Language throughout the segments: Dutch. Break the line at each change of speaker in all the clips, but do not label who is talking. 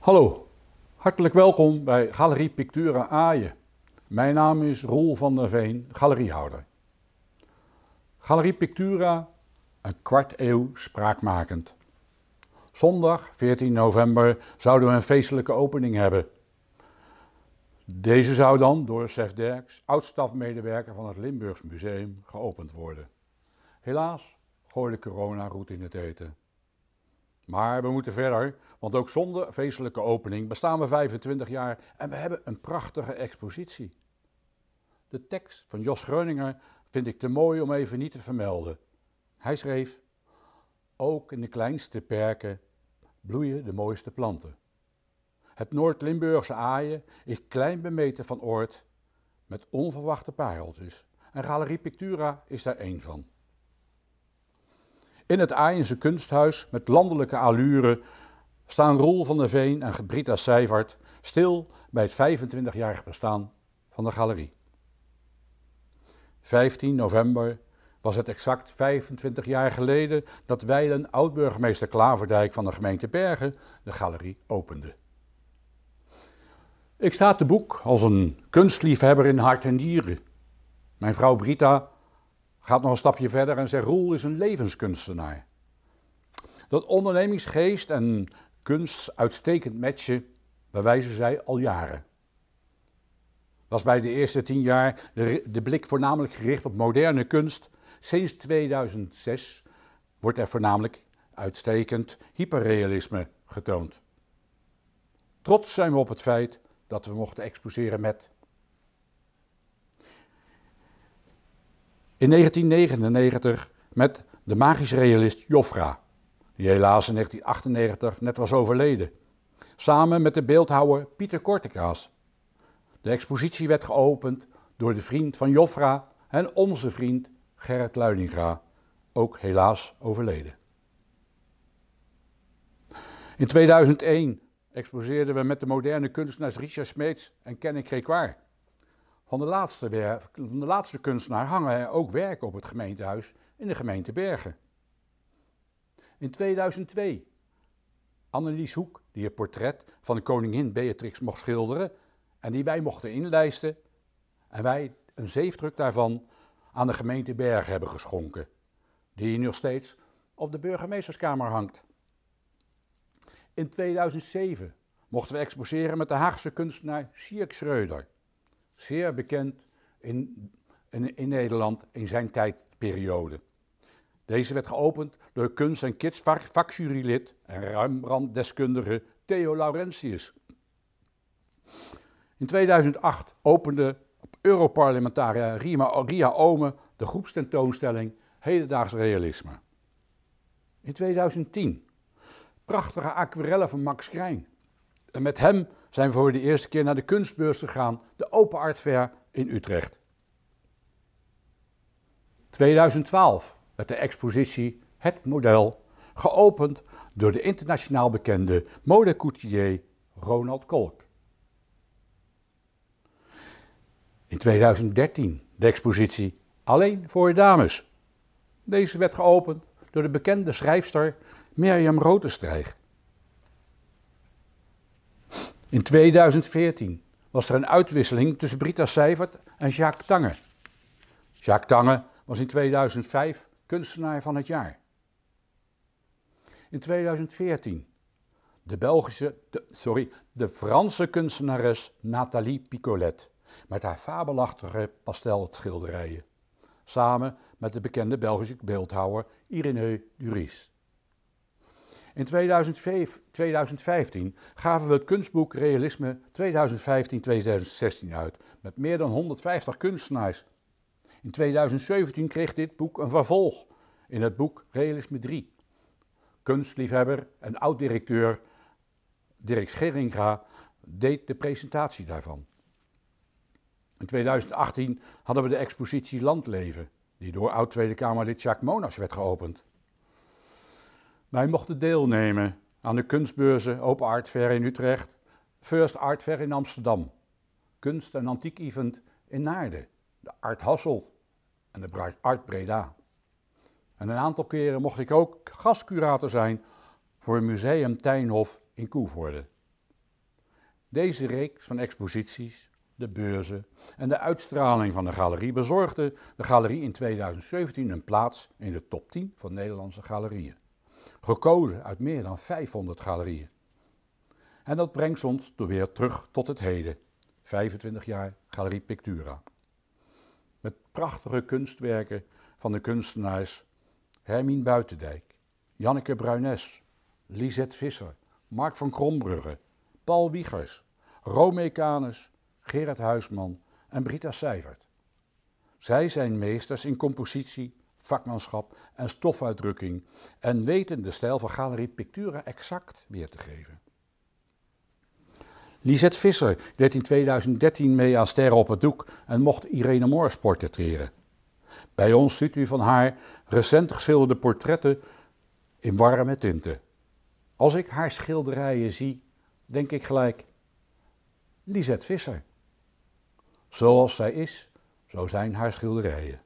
Hallo, hartelijk welkom bij Galerie Pictura Aaien. Mijn naam is Roel van der Veen, galeriehouder. Galerie Pictura, een kwart eeuw spraakmakend. Zondag 14 november zouden we een feestelijke opening hebben. Deze zou dan door Sef Derks, oudstafmedewerker van het Limburgs Museum, geopend worden. Helaas gooide corona roet in het eten. Maar we moeten verder, want ook zonder feestelijke opening bestaan we 25 jaar en we hebben een prachtige expositie. De tekst van Jos Greuninger vind ik te mooi om even niet te vermelden. Hij schreef: Ook in de kleinste perken bloeien de mooiste planten. Het Noord-Limburgse aaien is klein bemeten van oord met onverwachte pareltjes. En Galerie Pictura is daar één van. In het Aaiense kunsthuis met landelijke allure staan Roel van der Veen en Brita Seivert stil bij het 25-jarig bestaan van de galerie. 15 november was het exact 25 jaar geleden dat wijlen oud-burgemeester Klaverdijk van de gemeente Bergen de galerie opende. Ik sta de boek als een kunstliefhebber in hart en dieren. Mijn vrouw Brita gaat nog een stapje verder en zegt: Roel is een levenskunstenaar. Dat ondernemingsgeest en kunst uitstekend matchen, bewijzen zij al jaren. Was bij de eerste tien jaar de, de blik voornamelijk gericht op moderne kunst. Sinds 2006 wordt er voornamelijk uitstekend hyperrealisme getoond. Trots zijn we op het feit dat we mochten exposeren met In 1999 met de magisch realist Jofra, die helaas in 1998 net was overleden. Samen met de beeldhouwer Pieter Kortekaas. De expositie werd geopend door de vriend van Jofra en onze vriend Gerrit Luininga, ook helaas overleden. In 2001 exposeerden we met de moderne kunstenaars Richard Smeets en Kenny Crequart. Van de laatste, de laatste kunstenaar hangen er ook werken op het gemeentehuis in de gemeente Bergen. In 2002. Annelies Hoek, die het portret van de koningin Beatrix mocht schilderen en die wij mochten inlijsten. En wij een zeefdruk daarvan aan de gemeente Bergen hebben geschonken. Die nog steeds op de burgemeesterskamer hangt. In 2007 mochten we exposeren met de Haagse kunstenaar Sierk Schreuder. Zeer bekend in, in, Nederland in zijn tijdperiode. Deze werd geopend door kunst- en kidsvakjurylid en rembrandt Theo Laurentius. In 2008 opende Europarlementariër Ria Ome de groepstentoonstelling Hedendaags Realisme. In 2010 prachtige aquarellen van Max Krijn. En met hem zijn we voor de eerste keer naar de kunstbeurs gegaan, de Open Art Fair in Utrecht. 2012 werd de expositie Het Model, geopend door de internationaal bekende modecouturier Ronald Kolk. In 2013 de expositie Alleen voor Dames. Deze werd geopend door de bekende schrijfster Mirjam Rotenstrijg. In 2014 was er een uitwisseling tussen Brita Seyfert en Jacques Tange. Jacques Tange was in 2005 kunstenaar van het jaar. In 2014 de Belgische, sorry, de Franse kunstenares Nathalie Picolet met haar fabelachtige pastelschilderijen, samen met de bekende Belgische beeldhouwer Irénée Duris. In 2005, 2015 gaven we het kunstboek Realisme 2015-2016 uit, met meer dan 150 kunstenaars. In 2017 kreeg dit boek een vervolg in het boek Realisme 3. Kunstliefhebber en oud-directeur Dirk Scheringa deed de presentatie daarvan. In 2018 hadden we de expositie Landleven, die door oud-Tweede Kamerlid Jacques Monas werd geopend. Wij mochten deelnemen aan de kunstbeurzen Open Art Fair in Utrecht, First Art Fair in Amsterdam, Kunst en Antiek Event in Naarden, de Art Hassel en de Art Breda. En een aantal keren mocht ik ook gastcurator zijn voor het Museum Tijnhof in Koevoorde. Deze reeks van exposities, de beurzen en de uitstraling van de galerie bezorgde de galerie in 2017 een plaats in de top 10 van Nederlandse galerieën gekozen uit meer dan 500 galerieën. En dat brengt ons weer terug tot het heden, 25 jaar Galerie Pictura. Met prachtige kunstwerken van de kunstenaars Hermien Buitendijk, Janneke Bruines, Lisette Visser, Mark van Krombrugge, Paul Wiegers, Romee Canes, Gerard Huisman en Britta Seivert. Zij zijn meesters in compositie, vakmanschap en stofuitdrukking en weten de stijl van Galerie Pictura exact weer te geven. Lisette Visser deed in 2013 mee aan Sterren op het Doek en mocht Irene Moors portretteren. Bij ons ziet u van haar recent geschilderde portretten in warme tinten. Als ik haar schilderijen zie, denk ik gelijk Lisette Visser. Zoals zij is, zo zijn haar schilderijen.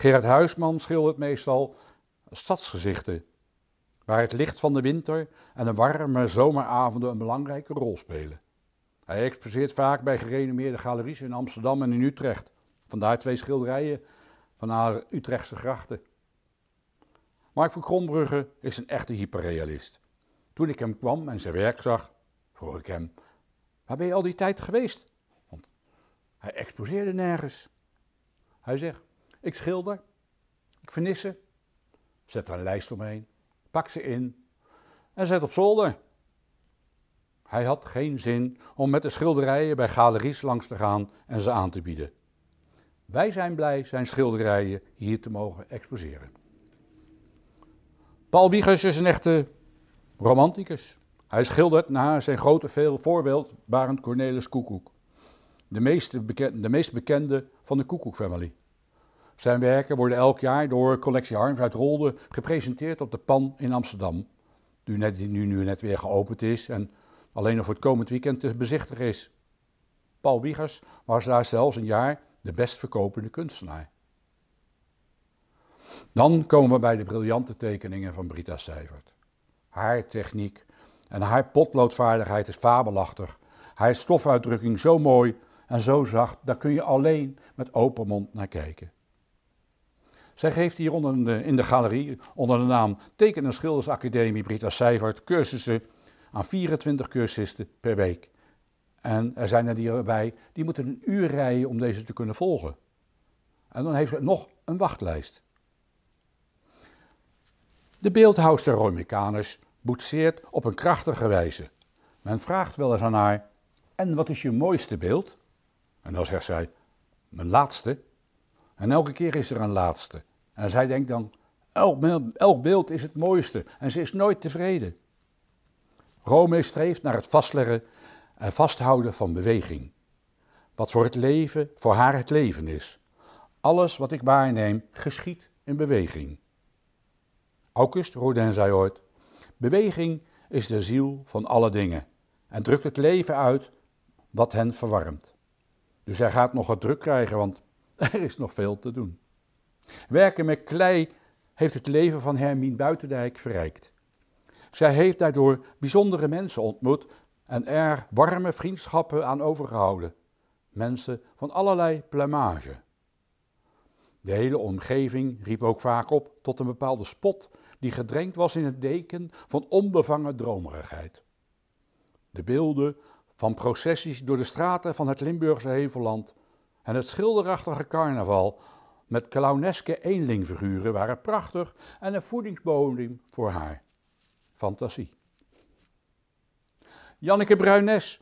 Gerard Huisman schildert meestal stadsgezichten, waar het licht van de winter en de warme zomeravonden een belangrijke rol spelen. Hij exposeert vaak bij gerenommeerde galeries in Amsterdam en in Utrecht. Vandaar twee schilderijen van haar Utrechtse grachten. Mark van Kronbrugge is een echte hyperrealist. Toen ik hem kwam en zijn werk zag, vroeg ik hem: Waar ben je al die tijd geweest? Want hij exposeerde nergens. Hij zegt: ik schilder, ik vernissen, ze, zet er een lijst omheen, pak ze in en zet op zolder. Hij had geen zin om met de schilderijen bij galeries langs te gaan en ze aan te bieden. Wij zijn blij zijn schilderijen hier te mogen exposeren. Paul Wiegers is een echte romanticus. Hij schildert naar zijn grote veel voorbeeld Barend Cornelis Koekoek. De, meest bekende, de meest bekende van de Koekoek-familie. Zijn werken worden elk jaar door Collectie Harms uit Rolde gepresenteerd op de Pan in Amsterdam. Die nu, net, nu net weer geopend is en alleen nog voor het komend weekend te bezichtigen is. Paul Wiegers was daar zelfs een jaar de best verkopende kunstenaar. Dan komen we bij de briljante tekeningen van Brita Seyfert. Haar techniek en haar potloodvaardigheid is fabelachtig. Haar stofuitdrukking zo mooi en zo zacht, daar kun je alleen met open mond naar kijken. Zij geeft hier in de galerie onder de naam Teken- en Schildersacademie Britta Seivert cursussen aan 24 cursisten per week. En er zijn er die erbij, die moeten een uur rijden om deze te kunnen volgen. En dan heeft ze nog een wachtlijst. De beeldhouster Romicanus boetseert op een krachtige wijze. Men vraagt wel eens aan haar, en wat is je mooiste beeld? En dan zegt zij, mijn laatste. En elke keer is er een laatste. En zij denkt dan, elk, elk beeld is het mooiste en ze is nooit tevreden. Rome streeft naar het vastleggen en vasthouden van beweging. Wat voor het leven, voor haar het leven is. Alles wat ik waarneem, geschiet in beweging. August Rodin zei ooit: Beweging is de ziel van alle dingen en drukt het leven uit wat hen verwarmt. Dus hij gaat nog wat druk krijgen, want er is nog veel te doen. Werken met klei heeft het leven van Hermien Buitendijk verrijkt. Zij heeft daardoor bijzondere mensen ontmoet en er warme vriendschappen aan overgehouden. Mensen van allerlei plumage. De hele omgeving riep ook vaak op tot een bepaalde spot die gedrenkt was in het deken van onbevangen dromerigheid. De beelden van processies door de straten van het Limburgse Heveland en het schilderachtige carnaval met clowneske eenlingfiguren waren prachtig en een voedingsbodem voor haar fantasie. Janneke Bruines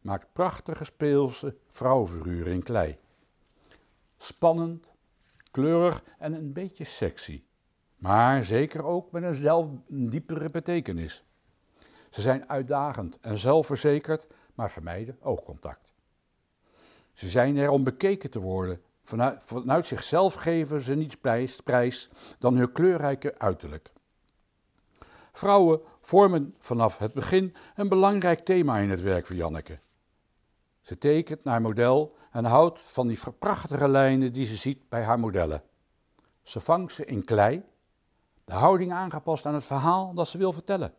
maakt prachtige speelse vrouwenfiguren in klei. Spannend, kleurig en een beetje sexy. Maar zeker ook met een, zelf, diepere betekenis. Ze zijn uitdagend en zelfverzekerd, maar vermijden oogcontact. Ze zijn er om bekeken te worden Vanuit, vanuit zichzelf geven ze niets prijs, prijs dan hun kleurrijke uiterlijk. Vrouwen vormen vanaf het begin een belangrijk thema in het werk van Janneke. Ze tekent naar model en houdt van die prachtige lijnen die ze ziet bij haar modellen. Ze vangt ze in klei, de houding aangepast aan het verhaal dat ze wil vertellen.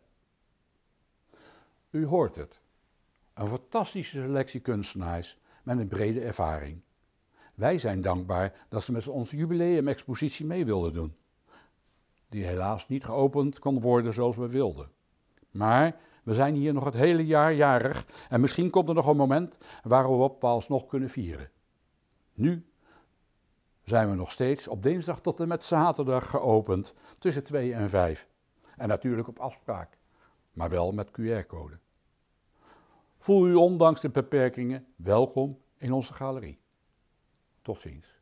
U hoort het. Een fantastische selectie kunstenaars met een brede ervaring. Wij zijn dankbaar dat ze met onze jubileumexpositie mee wilden doen, die helaas niet geopend kon worden zoals we wilden. Maar we zijn hier nog het hele jaar jarig en misschien komt er nog een moment waarop we alsnog kunnen vieren. Nu zijn we nog steeds op dinsdag tot en met zaterdag geopend tussen 2 en 5. En natuurlijk op afspraak, maar wel met QR-code. Voel u ondanks de beperkingen welkom in onze galerie. Tot ziens.